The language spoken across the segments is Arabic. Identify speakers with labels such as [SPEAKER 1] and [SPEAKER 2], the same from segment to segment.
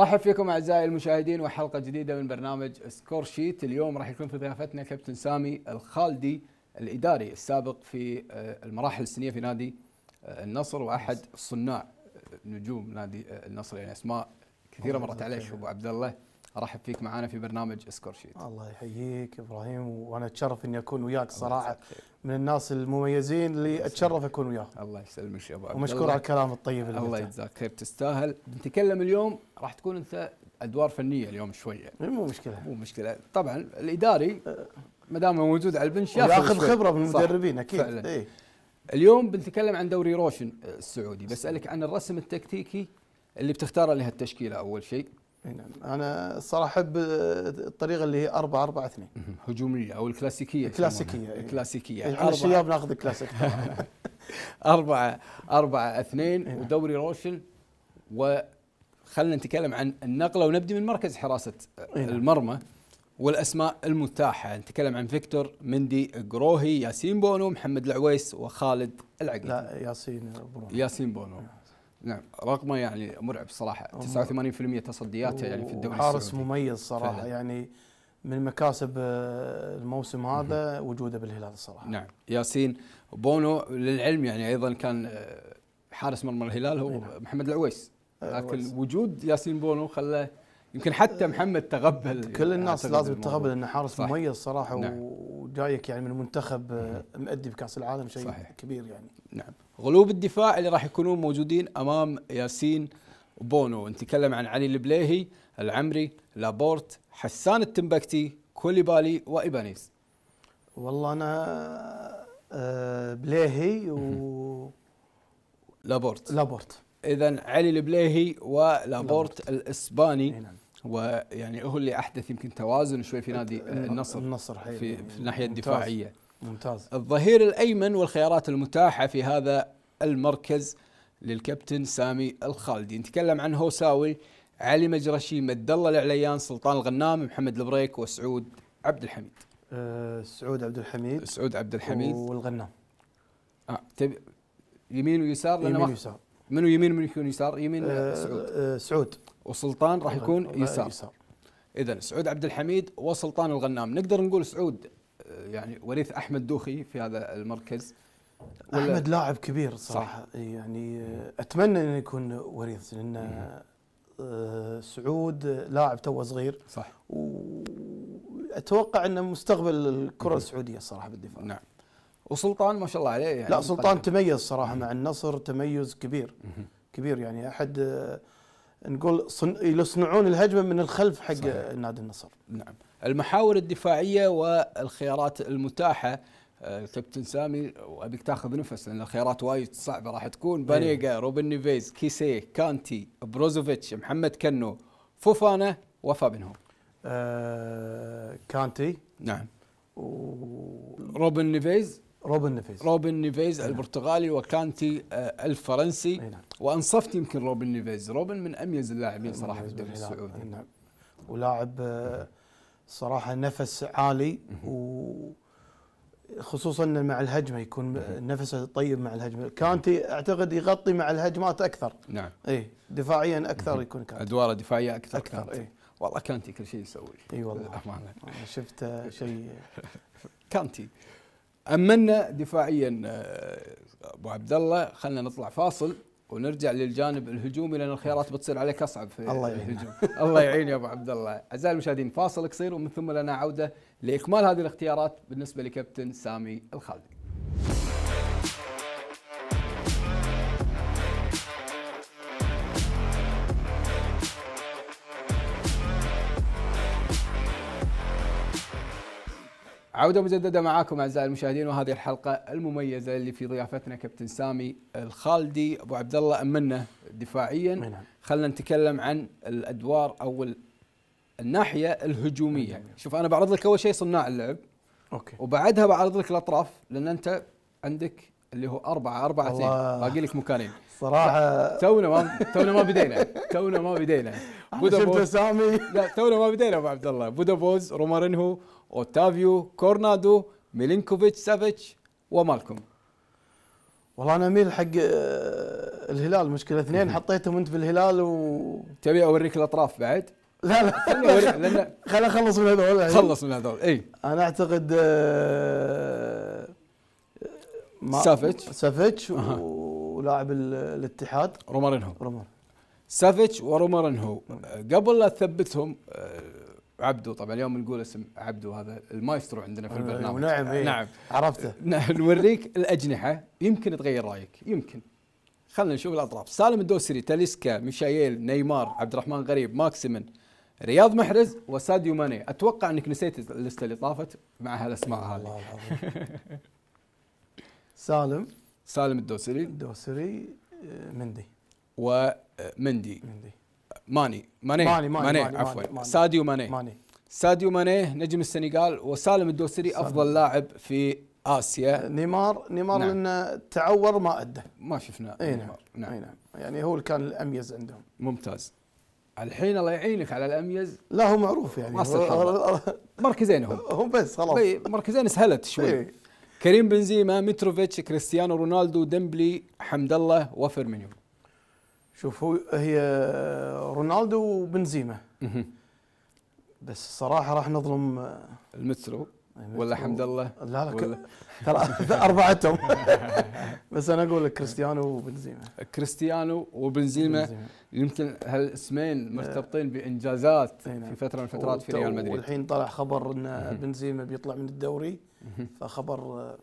[SPEAKER 1] ارحب فيكم اعزائي المشاهدين وحلقه جديده من برنامج سكور شيت اليوم راح يكون في ضيافتنا كابتن سامي الخالدي الاداري السابق في آه، المراحل السنيه في نادي آه، النصر واحد صناع آه، نجوم نادي النصر يعني اسماء
[SPEAKER 2] كثيره مرت عليك ابو
[SPEAKER 1] عبد الله ارحب فيك معنا في
[SPEAKER 2] برنامج سكورشيت الله يحييك ابراهيم وانا اتشرف اني اكون وياك صراحه من الناس المميزين اللي اتشرف اكون وياهم الله يسلمك شباب ومشكور على الكلام الطيب اللي الله يجزاك
[SPEAKER 1] خير تستاهل بنتكلم اليوم راح تكون انت ادوار فنيه اليوم شويه مو مشكله مو مشكله طبعا الاداري ما دام موجود على البنش ياخذ, ياخذ خبره من المدربين اكيد فعلا. إيه؟ اليوم بنتكلم عن دوري روشن آه، السعودي بسالك عن الرسم التكتيكي اللي بتختاره لهالتشكيله اول شيء نعم انا الصراحه احب الطريقه اللي هي 4 4 2 هجوميه او الكلاسيكيه الكلاسيكيه الكلاسيكيه احنا الشباب ناخذ الكلاسيك 4 4 2 ودوري روشن و خلينا نتكلم عن النقله ونبدي من مركز حراسه نعم. المرمى والاسماء المتاحه نتكلم عن فيكتور مندي قروهي ياسين بونو محمد العويس وخالد العقل لا ياسين بونو ياسين بونو نعم
[SPEAKER 2] رقمه يعني
[SPEAKER 1] مرعب صراحه 89% تصدياته يعني في الدوري السعودي حارس مميز صراحه فعلا.
[SPEAKER 2] يعني من مكاسب آه، الموسم هذا وجوده بالهلال الصراحه
[SPEAKER 1] نعم ياسين بونو للعلم يعني ايضا كان آه، حارس مرمى الهلال هو نعم. محمد
[SPEAKER 2] العويس آه، لكن وجود ياسين بونو خلاه يمكن حتى محمد تقبل كل الناس لازم تتقبل انه حارس مميز صراحه نعم. وجايك يعني من منتخب مؤدي آه، بكاس العالم شيء صحيح. كبير يعني
[SPEAKER 1] نعم غلوب الدفاع اللي راح يكونون موجودين امام ياسين بونو نتكلم عن علي البليهي العمري لابورت حسان التنبكتي كوليبالي وايبانيز والله انا آه، بليهي و لابورت لابورت اذا علي البليهي ولابورت نعم. الاسباني نعم. ويعني هو اللي احدث يمكن توازن شوي في نادي أه، النصر النصر في, في الناحيه الدفاعيه ممتاز الظهير الايمن والخيارات المتاحه في هذا المركز للكابتن سامي الخالدي نتكلم عن هوساوي علي مجرشي مد الله العليان سلطان الغنام محمد البريك وسعود عبد الحميد أه، سعود عبد الحميد سعود عبد الحميد والغنام آه تبي يمين ويسار يمين ويسار منو يمين منو يكون يسار يمين أه سعود
[SPEAKER 2] أه سعود وسلطان راح يكون يسار, يسار.
[SPEAKER 1] اذا سعود عبد الحميد وسلطان الغنام نقدر نقول سعود آه، يعني وريث احمد دوخي في هذا المركز احمد لاعب
[SPEAKER 2] كبير صراحه صح. يعني آه، اتمنى انه يكون وريث لان آه، سعود لاعب توه صغير صح واتوقع انه مستقبل الكره السعوديه الصراحه بالدفاع نعم وسلطان ما شاء الله عليه يعني لا سلطان تميز صراحه مع النصر تميز كبير كبير يعني احد آه، نقول صن... يصنعون الهجمه من الخلف حق نادي النصر نعم المحاور الدفاعيه والخيارات المتاحه كابتن آه، سامي
[SPEAKER 1] وابيك تاخذ نفس لان الخيارات وايد صعبه راح تكون إيه. بانيجا روبن نيفيز كيسيه كانتي بروزوفيتش محمد كنو فوفانا وفا آه كانتي نعم و روبن نيفيز روبن نيفيز روبن نيفيز نعم. البرتغالي وكانتي آه، الفرنسي نعم. وانصفت يمكن روبن
[SPEAKER 2] نيفيز روبن من اميز اللاعبين صراحه في الدوري نعم. السعودي نعم. ولاعب آه، صراحه نفس عالي و خصوصا مع الهجمه يكون نفسه طيب مع الهجمه كانتي اعتقد يغطي مع الهجمات اكثر نعم
[SPEAKER 1] اي دفاعيا اكثر يكون كانتي ادواره دفاعيه اكثر اكثر كانتي. اي والله كانتي كل شيء يسوي اي والله امانه شفت شيء كانتي امنا دفاعيا آه، ابو عبد الله خلينا نطلع فاصل ونرجع للجانب الهجومي لان الخيارات بتصير عليك اصعب في الله يعين. الهجوم الله يعين يا ابو عبد الله اعزائي المشاهدين فاصل قصير ومن ثم لنا عوده لاكمال هذه الاختيارات بالنسبه لكابتن سامي الخالدي عودة مجددة معاكم أعزائي المشاهدين وهذه الحلقة المميزة اللي في ضيافتنا كابتن سامي الخالدي أبو عبد الله أمنا دفاعيا نعم. خلنا نتكلم عن الأدوار أو الناحية الهجومية نعم. شوف أنا بعرض لك أول شيء صناع اللعب أوكي وبعدها بعرض لك الأطراف لأن أنت عندك اللي هو أربعة أربعة باقي لك مكانين صراحه تونا ما تونا ما بدينا تونا ما بدينا بودا شفت اسامي لا تونا ما بدينا ابو عبد الله بودا بوز رومارينهو اوتافيو كورنادو ميلينكوفيتش سافيتش ومالكم
[SPEAKER 2] والله انا اميل حق آه، الهلال مشكله اثنين حطيتهم انت بالهلال و تبي اوريك الاطراف بعد؟ لا لا خل اخلص
[SPEAKER 1] من هذول خلص من هذول اي
[SPEAKER 2] انا اعتقد آه، سافيتش سافيتش و... لاعب الاتحاد رومارينهو رومار
[SPEAKER 1] سافيتش ورومارينهو قبل لا تثبتهم آه، عبدو طبعا اليوم نقول اسم عبدو هذا المايسترو عندنا في البرنامج أيوة، نعم إيه نعم عرفته نعم، نوريك الاجنحه يمكن تغير رايك يمكن خلينا نشوف الاطراف سالم الدوسري تاليسكا ميشايل نيمار عبد الرحمن غريب ماكسيمن رياض محرز وساديو ماني اتوقع انك نسيت اللسته اللي طافت مع هالاسماء هذه سالم سالم الدوسري الدوسري آه، مندي ومندي آه، مندي ماني ماني ماني ماني, ماني عفوا ساديو ماني ماني ساديو ماني نجم السنغال وسالم الدوسري سالم. افضل لاعب في اسيا نيمار
[SPEAKER 2] نيمار نعم. لانه تعور ما اده ما شفنا اي نعم. نعم. اي نعم يعني هو اللي كان الاميز عندهم ممتاز الحين الله يعينك على الاميز لا هو معروف يعني
[SPEAKER 1] مركزين هم هم بس خلاص مركزين سهلت شوي كريم بنزيما متروفيتش كريستيانو رونالدو ديمبلي حمد الله وفيرمينيو شوفوا
[SPEAKER 2] هي رونالدو وبنزيما بس الصراحه راح نظلم آه، المترو ولا حمد الله لا لا ترى اربعتهم
[SPEAKER 1] بس انا اقول لك كريستيانو وبنزيما كريستيانو وبنزيما يمكن هالاسمين آه. مرتبطين بانجازات نعم. في فتره من الفترات في ريال مدريد والحين طلع خبر ان
[SPEAKER 2] بنزيما بيطلع من الدوري فخبر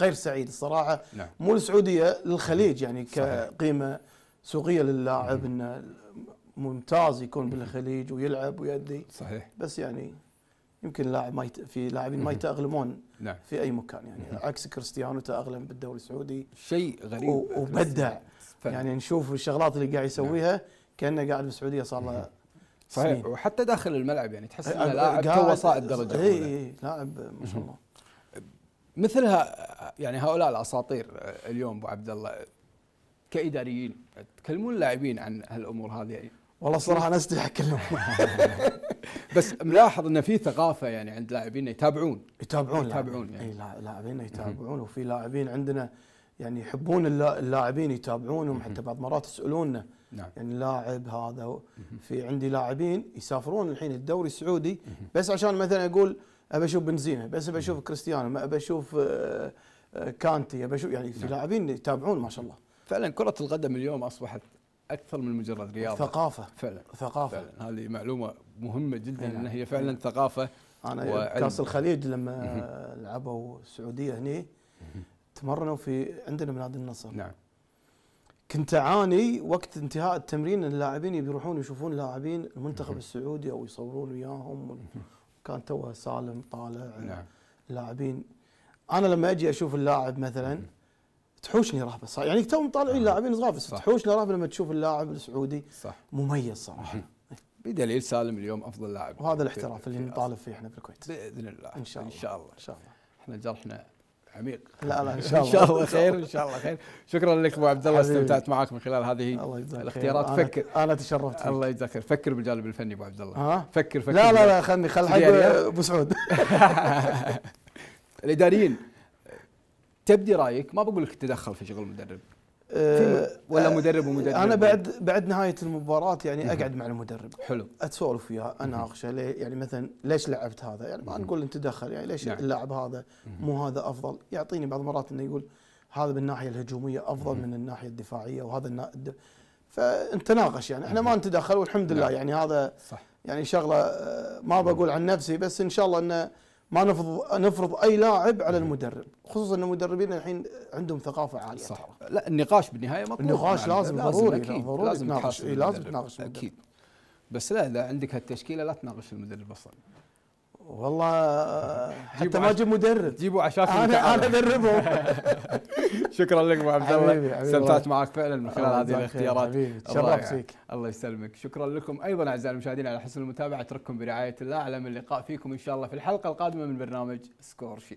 [SPEAKER 2] غير سعيد الصراحه نعم. مو للسعوديه للخليج يعني كقيمه سوقيه للاعب انه ممتاز يكون بالخليج ويلعب ويؤدي صحيح بس يعني يمكن لاعب ما يت... في لاعبين ما يتاقلمون نعم. في اي مكان يعني عكس كريستيانو تاقلم بالدوري السعودي شيء غريب و... وبدع يعني نشوف الشغلات اللي قاعد يسويها نعم. كانه قاعد بالسعوديه صار له صحيح سنين. وحتى داخل الملعب يعني تحس انه لاعب تو صاعد درجه اي إيه، اي لاعب ما شاء الله مثلها
[SPEAKER 1] يعني هؤلاء الاساطير اليوم ابو عبد الله كاداريين تكلمون اللاعبين عن هالامور هذه يعني والله الصراحه انا استحي اتكلم بس
[SPEAKER 2] ملاحظ ان في ثقافه يعني عند لاعبين يتابعون يتابعون يتابعون يعني اي لاعبين يتابعون وفي لاعبين عندنا يعني يحبون اللاعبين يتابعونهم حتى بعض مرات يسالوننا نعم. يعني لاعب هذا في عندي لاعبين يسافرون الحين الدوري السعودي بس عشان مثلا اقول ابى اشوف بنزيما بس ابى اشوف كريستيانو ابى اشوف آه، آه، كانتي ابى اشوف يعني في نعم. لاعبين يتابعون ما شاء الله فعلا كره القدم اليوم اصبحت اكثر
[SPEAKER 1] من مجرد رياضه ثقافه فعلا ثقافه فعلا. هذه معلومه مهمه جدا ان نعم. هي فعلا ثقافه انا كاس الخليج
[SPEAKER 2] لما لعبوا السعوديه هني تمرنوا في عندنا بنادي النصر نعم كنت اعاني وقت انتهاء التمرين اللاعبين يروحون يشوفون لاعبين المنتخب نعم. السعودي او يصورون وياهم نعم. كان توه سالم طالع نعم اللاعبين انا لما اجي اشوف اللاعب مثلا نعم. تحوشني رهبه صح يعني تو مطالعين آه. لاعبين صغار بس تحوشني رهبه لما تشوف اللاعب السعودي صح مميز صراحه بدليل سالم اليوم افضل لاعب وهذا الاحتراف اللي نطالب فيه احنا في الكويت باذن الله ان شاء الله ان شاء الله ان شاء الله احنا جرحنا عميق
[SPEAKER 1] لا لا ان شاء الله ان شاء الله خير ان شاء الله خير شكرا لك ابو عبد الله استمتعت معك من خلال هذه الاختيارات خير. فكر انا, تشرفت فيك. الله يجزاك خير فكر بالجانب الفني ابو عبد الله فكر فكر لا لا لا خلني خل حق يعني؟ ابو سعود الاداريين تبدي رايك ما بقول لك تدخل في شغل المدرب آه، ولا مدرب ومدرب انا
[SPEAKER 2] بعد بعد نهايه المباراه يعني اقعد مع المدرب حلو اتسولف وياه اناقشه يعني مثلا ليش لعبت هذا يعني ما نقول انت دخل يعني ليش نعم. اللاعب هذا مو هذا افضل يعطيني بعض المرات انه يقول هذا بالناحيه الهجوميه افضل من الناحيه الدفاعيه وهذا فنتناقش يعني احنا ما نتدخل والحمد لله نعم. يعني هذا صح يعني شغله آه، ما بقول عن نفسي بس ان شاء الله انه ما نفرض نفرض اي لاعب على المدرب خصوصا ان المدربين الحين عندهم ثقافه عاليه صح طبعا. لا النقاش بالنهايه مطلوب النقاش لازم ضروري لازم, أكيد. ضروري لازم تناقش إيه، لازم تناقش
[SPEAKER 1] اكيد بس لا اذا عندك هالتشكيله لا تناقش المدرب اصلا والله حتى ما اجيب مدرب جيبوا عشان انا انا ادربهم شكرا لك ابو عبد الله استمتعت معك فعلا من خلال هذه الاختيارات تشرفت فيك الله يسلمك شكرا لكم ايضا اعزائي المشاهدين على حسن المتابعه اترككم برعايه الله على من اللقاء فيكم ان شاء الله في الحلقه القادمه من برنامج سكور شيت